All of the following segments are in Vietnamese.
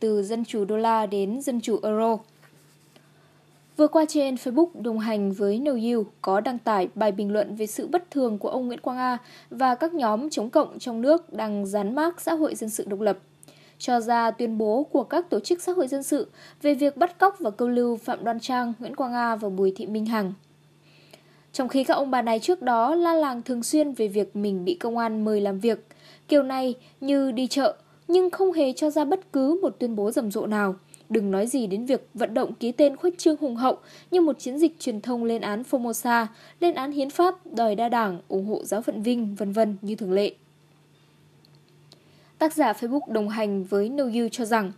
từ dân chủ đô la đến dân chủ euro. Vừa qua trên Facebook đồng hành với No You có đăng tải bài bình luận về sự bất thường của ông Nguyễn Quang A và các nhóm chống cộng trong nước đang dán mác xã hội dân sự độc lập cho ra tuyên bố của các tổ chức xã hội dân sự về việc bắt cóc và câu lưu Phạm Đoan Trang, Nguyễn Quang A và Bùi Thị Minh Hằng. Trong khi các ông bà này trước đó la làng thường xuyên về việc mình bị công an mời làm việc, kiểu này như đi chợ, nhưng không hề cho ra bất cứ một tuyên bố rầm rộ nào. Đừng nói gì đến việc vận động ký tên khuếch trương hùng hậu như một chiến dịch truyền thông lên án Formosa, lên án hiến pháp, đòi đa đảng, ủng hộ giáo phận Vinh, vân vân như thường lệ. Tác giả Facebook đồng hành với Noyu cho rằng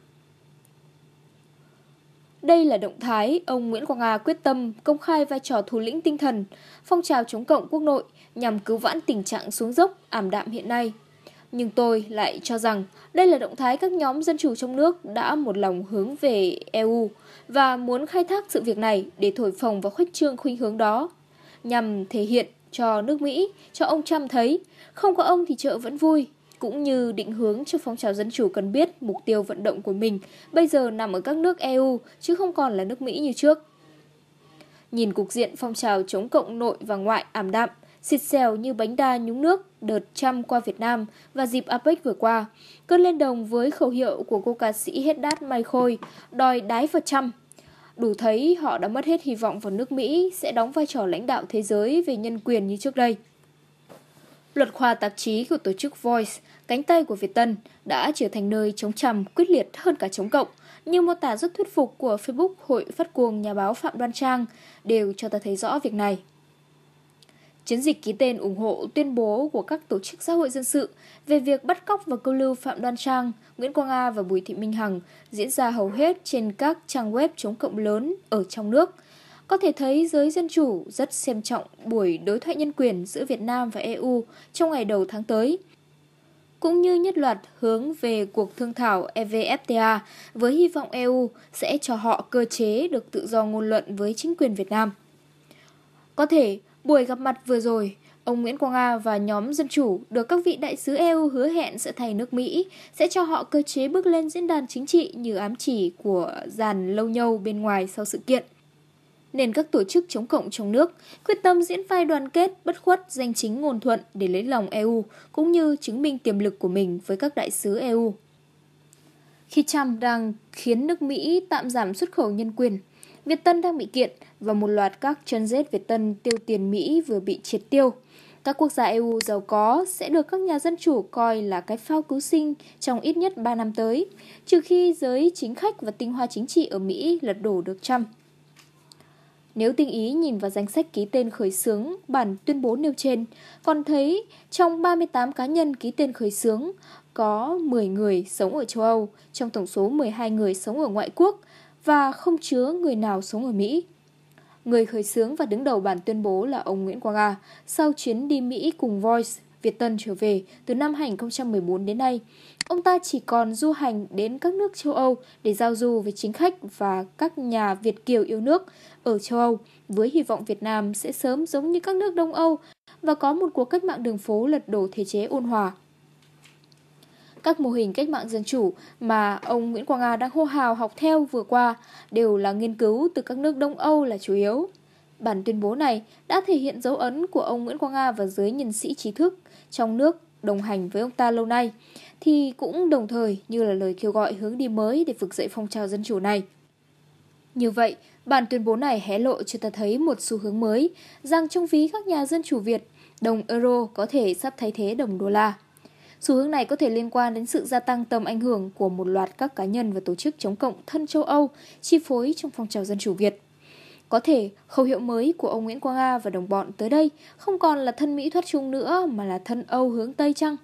đây là động thái ông Nguyễn Quang Nga quyết tâm công khai vai trò thủ lĩnh tinh thần phong trào chống cộng quốc nội nhằm cứu vãn tình trạng xuống dốc, ảm đạm hiện nay nhưng tôi lại cho rằng đây là động thái các nhóm dân chủ trong nước đã một lòng hướng về EU và muốn khai thác sự việc này để thổi phồng và khuếch trương khuynh hướng đó, nhằm thể hiện cho nước Mỹ, cho ông Trump thấy không có ông thì chợ vẫn vui, cũng như định hướng cho phong trào dân chủ cần biết mục tiêu vận động của mình bây giờ nằm ở các nước EU chứ không còn là nước Mỹ như trước. Nhìn cục diện phong trào chống cộng nội và ngoại ảm đạm, xịt xèo như bánh đa nhúng nước đợt trăm qua Việt Nam và dịp APEC vừa qua. Cơn lên đồng với khẩu hiệu của cô ca sĩ hết đát Mai Khôi, đòi đái vào trăm. Đủ thấy họ đã mất hết hy vọng vào nước Mỹ sẽ đóng vai trò lãnh đạo thế giới về nhân quyền như trước đây. Luật khoa tạp chí của tổ chức Voice, cánh tay của Việt Tân, đã trở thành nơi chống chằm quyết liệt hơn cả chống cộng, như mô tả rất thuyết phục của Facebook Hội Phát Cuồng Nhà báo Phạm Đoan Trang đều cho ta thấy rõ việc này. Chiến dịch ký tên ủng hộ tuyên bố của các tổ chức xã hội dân sự về việc bắt cóc và câu lưu Phạm Đoan Trang, Nguyễn Quang A và Bùi Thị Minh Hằng diễn ra hầu hết trên các trang web chống cộng lớn ở trong nước. Có thể thấy giới dân chủ rất xem trọng buổi đối thoại nhân quyền giữa Việt Nam và EU trong ngày đầu tháng tới, cũng như nhất loạt hướng về cuộc thương thảo EVFTA với hy vọng EU sẽ cho họ cơ chế được tự do ngôn luận với chính quyền Việt Nam. Có thể Buổi gặp mặt vừa rồi, ông Nguyễn Quang A và nhóm Dân Chủ được các vị đại sứ EU hứa hẹn sẽ thay nước Mỹ, sẽ cho họ cơ chế bước lên diễn đàn chính trị như ám chỉ của dàn lâu nhâu bên ngoài sau sự kiện. Nên các tổ chức chống cộng trong nước quyết tâm diễn vai đoàn kết, bất khuất, danh chính ngôn thuận để lấy lòng EU, cũng như chứng minh tiềm lực của mình với các đại sứ EU. Khi Trump đang khiến nước Mỹ tạm giảm xuất khẩu nhân quyền, Việt Tân đang bị kiện và một loạt các chân rết Việt Tân tiêu tiền Mỹ vừa bị triệt tiêu. Các quốc gia EU giàu có sẽ được các nhà dân chủ coi là cái phao cứu sinh trong ít nhất 3 năm tới, trừ khi giới chính khách và tinh hoa chính trị ở Mỹ lật đổ được Trump. Nếu tinh ý nhìn vào danh sách ký tên khởi xướng bản tuyên bố nêu trên, còn thấy trong 38 cá nhân ký tên khởi xướng, có 10 người sống ở châu Âu, trong tổng số 12 người sống ở ngoại quốc và không chứa người nào sống ở Mỹ. Người khởi xướng và đứng đầu bản tuyên bố là ông Nguyễn Quang A sau chuyến đi Mỹ cùng Voice Việt Tân trở về từ năm 2014 đến nay. Ông ta chỉ còn du hành đến các nước châu Âu để giao du với chính khách và các nhà Việt kiều yêu nước ở châu Âu với hy vọng Việt Nam sẽ sớm giống như các nước Đông Âu và có một cuộc cách mạng đường phố lật đổ thể chế ôn hòa các mô hình cách mạng dân chủ mà ông Nguyễn Quang A đang hô hào học theo vừa qua đều là nghiên cứu từ các nước Đông Âu là chủ yếu. Bản tuyên bố này đã thể hiện dấu ấn của ông Nguyễn Quang A và giới nhân sĩ trí thức trong nước đồng hành với ông ta lâu nay, thì cũng đồng thời như là lời kêu gọi hướng đi mới để vực dậy phong trào dân chủ này. Như vậy, bản tuyên bố này hé lộ cho ta thấy một xu hướng mới rằng trong ví các nhà dân chủ Việt, đồng euro có thể sắp thay thế đồng đô la. Xu hướng này có thể liên quan đến sự gia tăng tầm ảnh hưởng của một loạt các cá nhân và tổ chức chống cộng thân châu Âu chi phối trong phong trào dân chủ Việt. Có thể khẩu hiệu mới của ông Nguyễn Quang A và đồng bọn tới đây không còn là thân Mỹ thoát trung nữa mà là thân Âu hướng Tây chăng?